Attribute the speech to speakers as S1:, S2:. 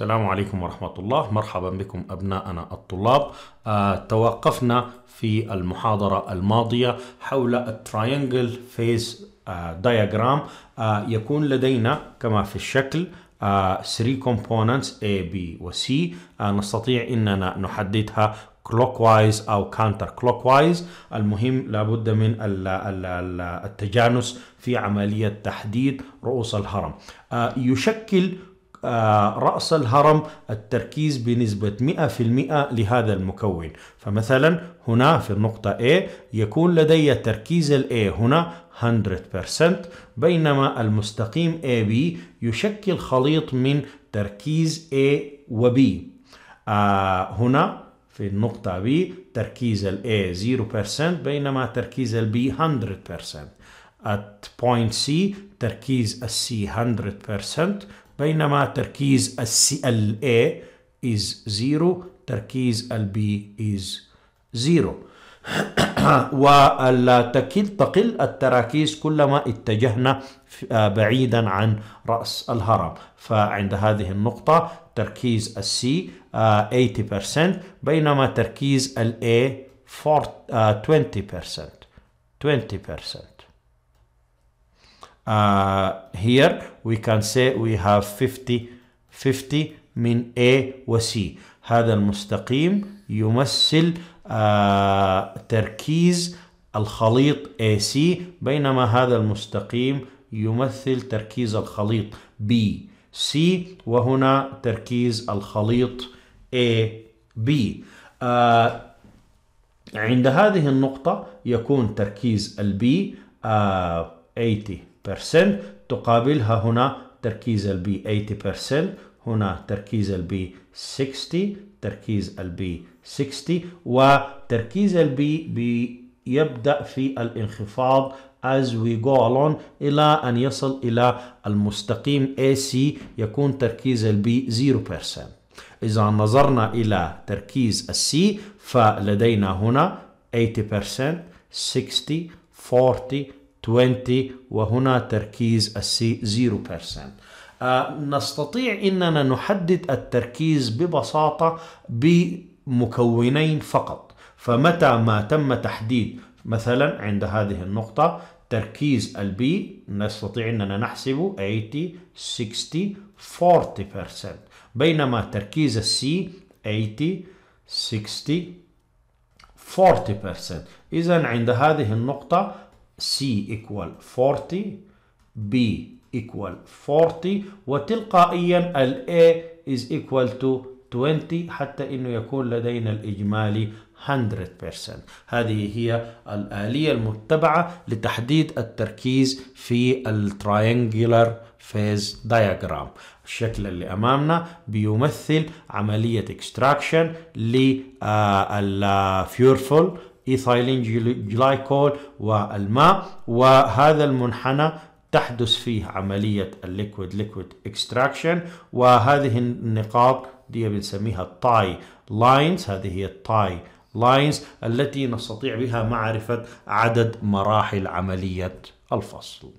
S1: السلام عليكم ورحمة الله مرحبا بكم أبناءنا الطلاب آه، توقفنا في المحاضرة الماضية حول الترينجل فيز دياجرام يكون لدينا كما في الشكل 3 آه، كومبوننتس A, B و C آه، نستطيع أننا نحددها clockwise أو counter clockwise المهم لابد من التجانس في عملية تحديد رؤوس الهرم آه، يشكل آه، رأس الهرم التركيز بنسبة 100% لهذا المكون فمثلا هنا في النقطة A يكون لدي تركيز ال A هنا 100% بينما المستقيم AB يشكل خليط من تركيز A و B آه، هنا في النقطة B تركيز ال A 0% بينما تركيز ال B 100% at point C تركيز السي 100% بينما تركيز السي ال A is zero تركيز ال B is zero وتكل تقل التراكيز كلما اتجهنا آه، بعيدا عن رأس الهرم فعند هذه النقطة تركيز السي 80% آه، بينما تركيز A 20% 20% آه، Uh, here we can say we have 50 50 من A و C هذا المستقيم يمثل uh, تركيز الخليط AC بينما هذا المستقيم يمثل تركيز الخليط BC وهنا تركيز الخليط AB آه uh, عند هذه النقطة يكون تركيز البي آه 80 تقابلها هنا تركيز البي 80% هنا تركيز البي 60 تركيز البي 60 وتركيز البي بيبدأ في الانخفاض as we go along إلى أن يصل إلى المستقيم AC يكون تركيز البي 0% إذا نظرنا إلى تركيز السي فلدينا هنا 80% 60 40 20 وهنا تركيز السي 0% آه، نستطيع أننا نحدد التركيز ببساطة بمكونين فقط فمتى ما تم تحديد مثلا عند هذه النقطة تركيز البي نستطيع أننا نحسبه 80 60 40% بينما تركيز السي 80 60 40% إذا عند هذه النقطة C equal 40 B equal 40 وتلقائيا ال A is equal to 20 حتى انه يكون لدينا الاجمالي 100% هذه هي الآلية المتبعة لتحديد التركيز في الترينجلر فيز دايجرام الشكل اللي أمامنا بيمثل عملية اكستراكشن للفيورفول آه، إيثايلين جلايكول والماء وهذا المنحنى تحدث فيه عملية الليكويد ليكويد اكستراكشن وهذه النقاط دي بنسميها التاي لاينز هذه هي التاي لاينز التي نستطيع بها معرفة عدد مراحل عملية الفصل